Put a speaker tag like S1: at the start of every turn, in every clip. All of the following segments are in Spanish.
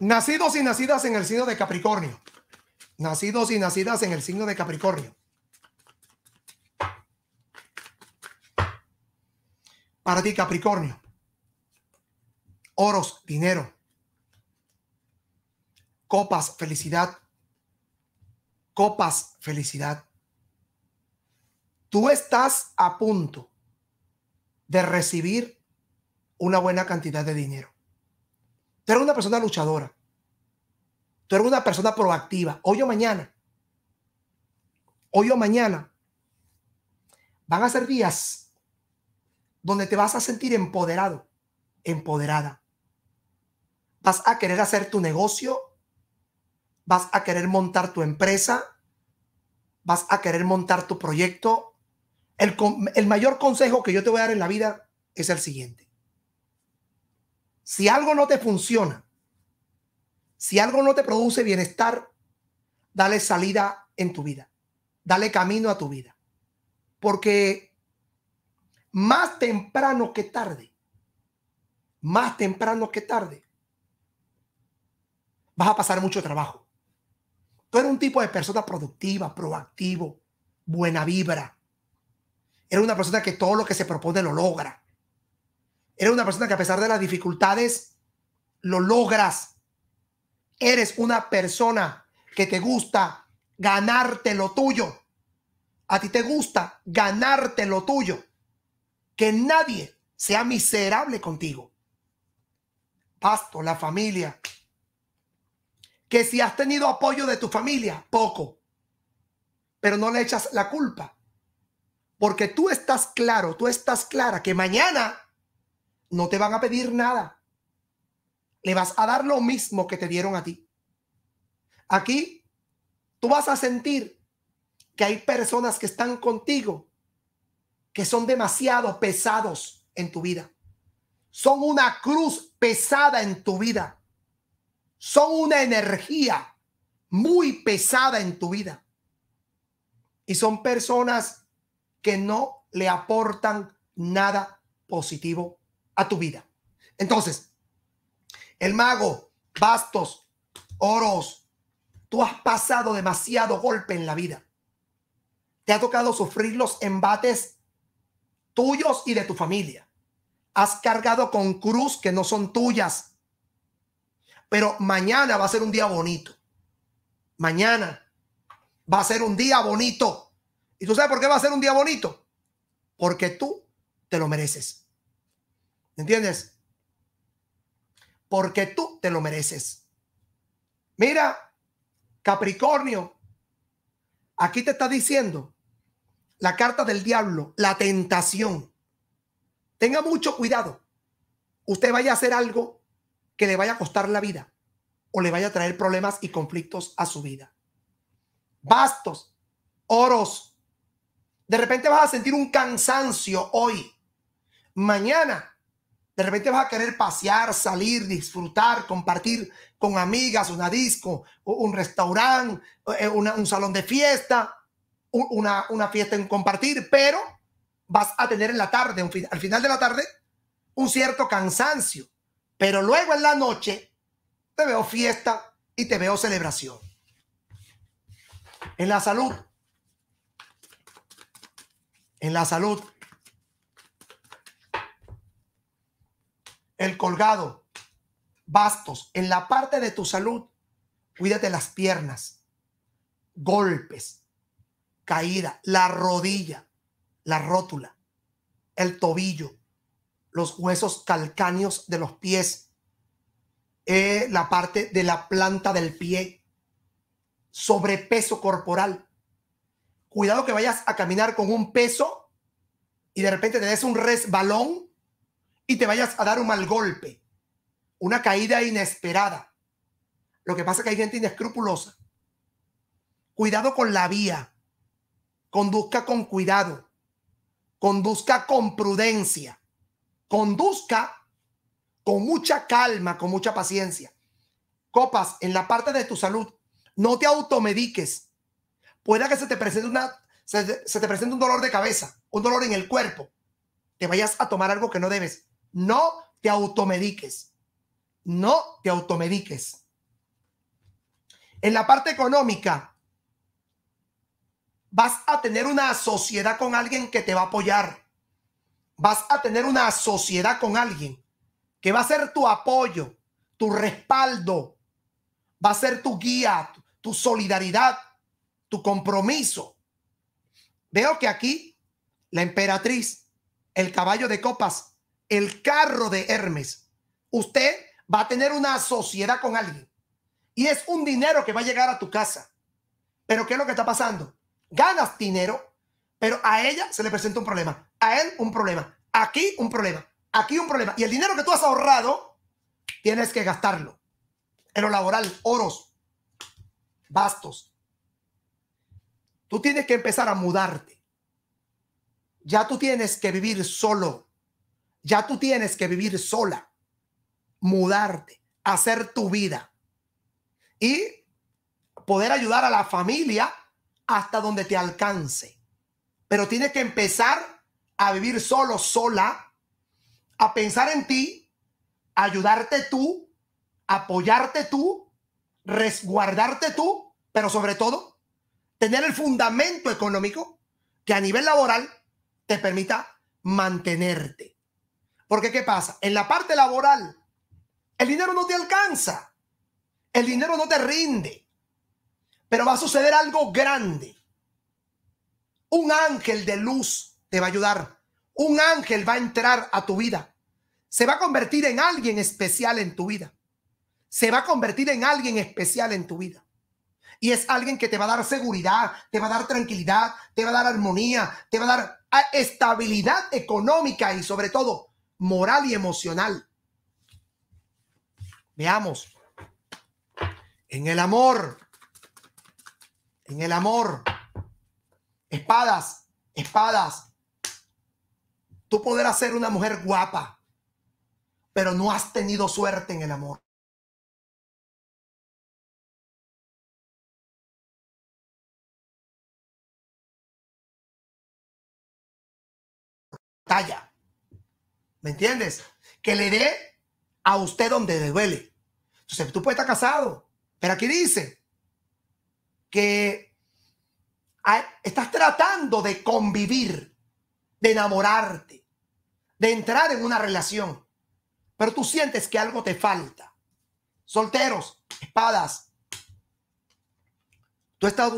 S1: Nacidos y nacidas en el signo de Capricornio. Nacidos y nacidas en el signo de Capricornio. Para ti, Capricornio. Oros, dinero. Copas, felicidad. Copas, felicidad. Tú estás a punto de recibir una buena cantidad de dinero. Tú eres una persona luchadora. Tú eres una persona proactiva. Hoy o mañana. Hoy o mañana. Van a ser días donde te vas a sentir empoderado, empoderada. Vas a querer hacer tu negocio. Vas a querer montar tu empresa. Vas a querer montar tu proyecto. El, mayor consejo que yo te voy a dar en la vida es el siguiente si algo no te funciona, si algo no te produce bienestar, dale salida en tu vida, dale camino a tu vida. Porque más temprano que tarde, más temprano que tarde, vas a pasar mucho trabajo. Tú eres un tipo de persona productiva, proactivo, buena vibra. Eres una persona que todo lo que se propone lo logra. Eres una persona que a pesar de las dificultades, lo logras. Eres una persona que te gusta ganarte lo tuyo. A ti te gusta ganarte lo tuyo. Que nadie sea miserable contigo. Pasto, la familia. Que si has tenido apoyo de tu familia, poco. Pero no le echas la culpa. Porque tú estás claro, tú estás clara que mañana no te van a pedir nada. Le vas a dar lo mismo que te dieron a ti. Aquí tú vas a sentir que hay personas que están contigo que son demasiado pesados en tu vida. Son una cruz pesada en tu vida. Son una energía muy pesada en tu vida. Y son personas que no le aportan nada positivo a tu vida. Entonces, el mago, bastos, oros, tú has pasado demasiado golpe en la vida. Te ha tocado sufrir los embates tuyos y de tu familia. Has cargado con cruz que no son tuyas. Pero mañana va a ser un día bonito. Mañana va a ser un día bonito. ¿Y tú sabes por qué va a ser un día bonito? Porque tú te lo mereces. ¿Entiendes? Porque tú te lo mereces. Mira, Capricornio, aquí te está diciendo la carta del diablo, la tentación. Tenga mucho cuidado. Usted vaya a hacer algo que le vaya a costar la vida o le vaya a traer problemas y conflictos a su vida. Bastos, oros. De repente vas a sentir un cansancio hoy. Mañana de repente vas a querer pasear, salir, disfrutar, compartir con amigas, una disco, un restaurante, eh, un salón de fiesta, una, fiesta en compartir, pero vas a tener en la tarde, al final de la tarde, un cierto cansancio. Pero luego en la noche te veo fiesta y te veo celebración. En la salud. En la salud el colgado, bastos, en la parte de tu salud, cuídate las piernas, golpes, caída, la rodilla, la rótula, el tobillo, los huesos calcáneos de los pies, eh, la parte de la planta del pie, sobrepeso corporal. Cuidado que vayas a caminar con un peso y de repente te des un resbalón y te vayas a dar un mal golpe, una caída inesperada. Lo que pasa es que hay gente inescrupulosa. Cuidado con la vía. Conduzca con cuidado. Conduzca con prudencia. Conduzca con mucha calma, con mucha paciencia. Copas, en la parte de tu salud, no te automediques. Pueda que se te presente una se te presente un dolor de cabeza, un dolor en el cuerpo. Te vayas a tomar algo que no debes no te automediques. No te automediques. En la parte económica, vas a tener una sociedad con alguien que te va a apoyar. Vas a tener una sociedad con alguien que va a ser tu apoyo, tu respaldo, va a ser tu guía, tu solidaridad, tu compromiso. Veo que aquí la emperatriz, el caballo de copas, el carro de Hermes, usted va a tener una sociedad con alguien. Y es un dinero que va a llegar a tu casa. Pero ¿qué es lo que está pasando? Ganas dinero, pero a ella se le presenta un problema, a él un problema, aquí un problema, aquí un problema. Y el dinero que tú has ahorrado, tienes que gastarlo. En lo laboral, oros, bastos. Tú tienes que empezar a mudarte. Ya tú tienes que vivir solo. Ya tú tienes que vivir sola, mudarte, hacer tu vida y poder ayudar a la familia hasta donde te alcance. Pero tienes que empezar a vivir solo, sola, a pensar en ti, ayudarte tú, apoyarte tú, resguardarte tú, pero sobre todo, tener el fundamento económico que a nivel laboral te permita mantenerte. Porque ¿qué pasa? En la parte laboral, el dinero no te alcanza, el dinero no te rinde, pero va a suceder algo grande. Un ángel de luz te va a ayudar, un ángel va a entrar a tu vida, se va a convertir en alguien especial en tu vida, se va a convertir en alguien especial en tu vida. Y es alguien que te va a dar seguridad, te va a dar tranquilidad, te va a dar armonía, te va a dar ah, estabilidad económica y sobre todo moral y emocional. Veamos, en el amor, en el amor, espadas, espadas, tú podrás ser una mujer guapa, pero no has tenido suerte en el amor. Talla. ¿Me entiendes? Que le dé a usted donde le duele. Entonces, tú puedes estar casado, pero aquí dice que estás tratando de convivir, de enamorarte, de entrar en una relación, pero tú sientes que algo te falta. Solteros, espadas. Tú estás,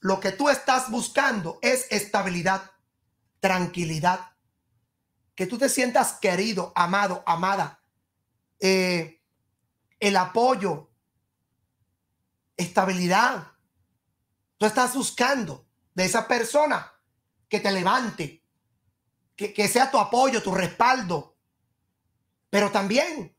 S1: lo que tú estás buscando es estabilidad, tranquilidad, que tú te sientas querido, amado, amada. Eh, el apoyo, estabilidad. Tú estás buscando de esa persona que te levante, que, que sea tu apoyo, tu respaldo, pero también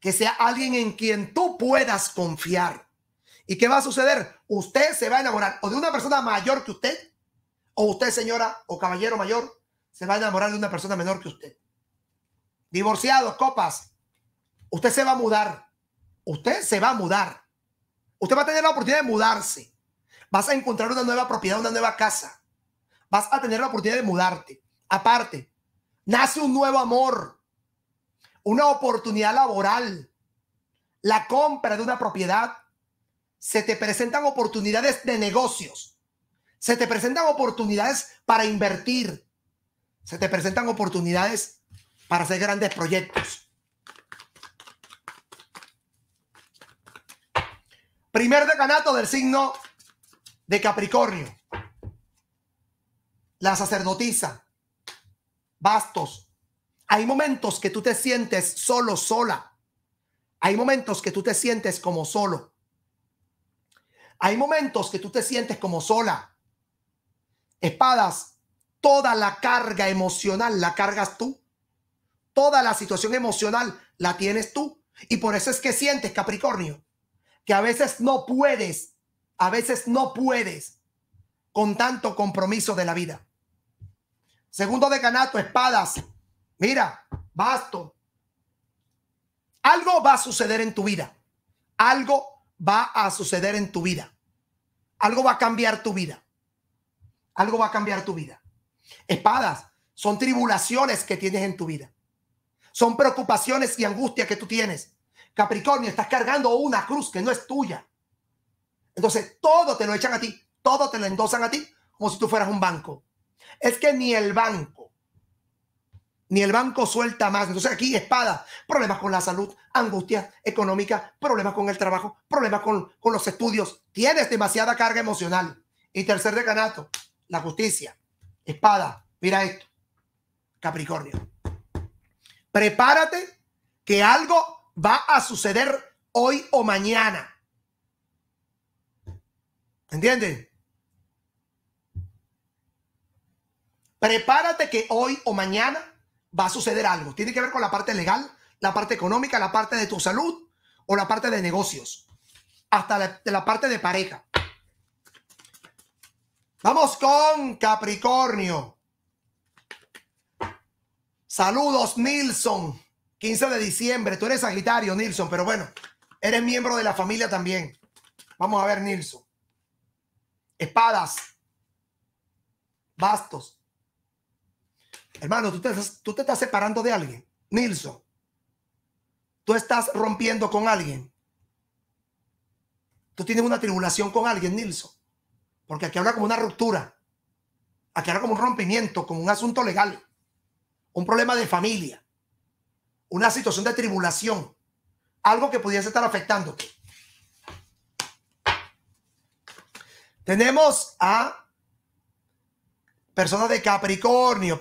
S1: que sea alguien en quien tú puedas confiar. ¿Y qué va a suceder? Usted se va a enamorar o de una persona mayor que usted, o usted señora o caballero mayor, se va a enamorar de una persona menor que usted. Divorciados, copas, usted se va a mudar. Usted se va a mudar. Usted va a tener la oportunidad de mudarse. Vas a encontrar una nueva propiedad, una nueva casa. Vas a tener la oportunidad de mudarte. Aparte, nace un nuevo amor, una oportunidad laboral, la compra de una propiedad. Se te presentan oportunidades de negocios. Se te presentan oportunidades para invertir se te presentan oportunidades para hacer grandes proyectos. Primer decanato del signo de Capricornio. La sacerdotisa. Bastos. Hay momentos que tú te sientes solo, sola. Hay momentos que tú te sientes como solo. Hay momentos que tú te sientes como sola. Espadas Toda la carga emocional la cargas tú. Toda la situación emocional la tienes tú. Y por eso es que sientes, Capricornio, que a veces no puedes, a veces no puedes con tanto compromiso de la vida. Segundo decanato, espadas. Mira, basto. Algo va a suceder en tu vida. Algo va a suceder en tu vida. Algo va a cambiar tu vida. Algo va a cambiar tu vida. Espadas son tribulaciones que tienes en tu vida. Son preocupaciones y angustias que tú tienes. Capricornio, estás cargando una cruz que no es tuya. Entonces, todo te lo echan a ti, todo te lo endosan a ti, como si tú fueras un banco. Es que ni el banco, ni el banco suelta más. Entonces, aquí espadas, problemas con la salud, angustia económica problemas con el trabajo, problemas con, con los estudios. Tienes demasiada carga emocional. Y tercer decanato, la justicia. Espada, mira esto. Capricornio. Prepárate que algo va a suceder hoy o mañana. ¿Entiendes? Prepárate que hoy o mañana va a suceder algo. Tiene que ver con la parte legal, la parte económica, la parte de tu salud o la parte de negocios, hasta la, la parte de pareja. Vamos con Capricornio. Saludos, Nilson. 15 de diciembre. Tú eres Sagitario, Nilson, pero bueno, eres miembro de la familia también. Vamos a ver, Nilson. Espadas. Bastos. Hermano, tú te, tú te estás separando de alguien. Nilson. Tú estás rompiendo con alguien. Tú tienes una tribulación con alguien, Nilson. Porque aquí habla como una ruptura. Aquí habla como un rompimiento, como un asunto legal. Un problema de familia. Una situación de tribulación. Algo que pudiese estar afectando. Tenemos a personas de Capricornio.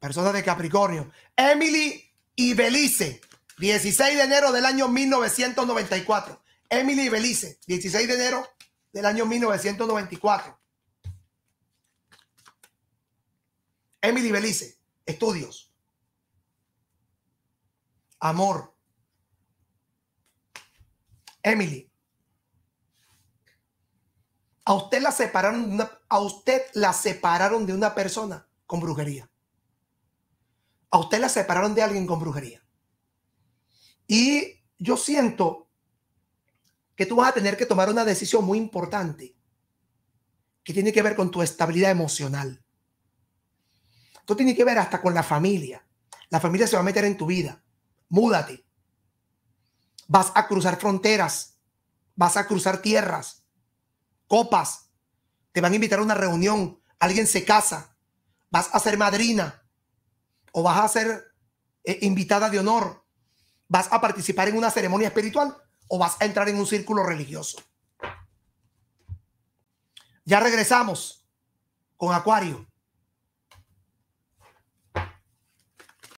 S1: Personas de Capricornio. Emily y Belice. 16 de enero del año 1994. Emily y Belice. 16 de enero del año 1994. Emily Belice, estudios. Amor. Emily. A usted la separaron, a usted la separaron de una persona con brujería. A usted la separaron de alguien con brujería. Y yo siento que tú vas a tener que tomar una decisión muy importante que tiene que ver con tu estabilidad emocional. Esto tiene que ver hasta con la familia. La familia se va a meter en tu vida. Múdate. Vas a cruzar fronteras. Vas a cruzar tierras. Copas. Te van a invitar a una reunión. Alguien se casa. Vas a ser madrina. O vas a ser eh, invitada de honor. Vas a participar en una ceremonia espiritual o vas a entrar en un círculo religioso. Ya regresamos con Acuario.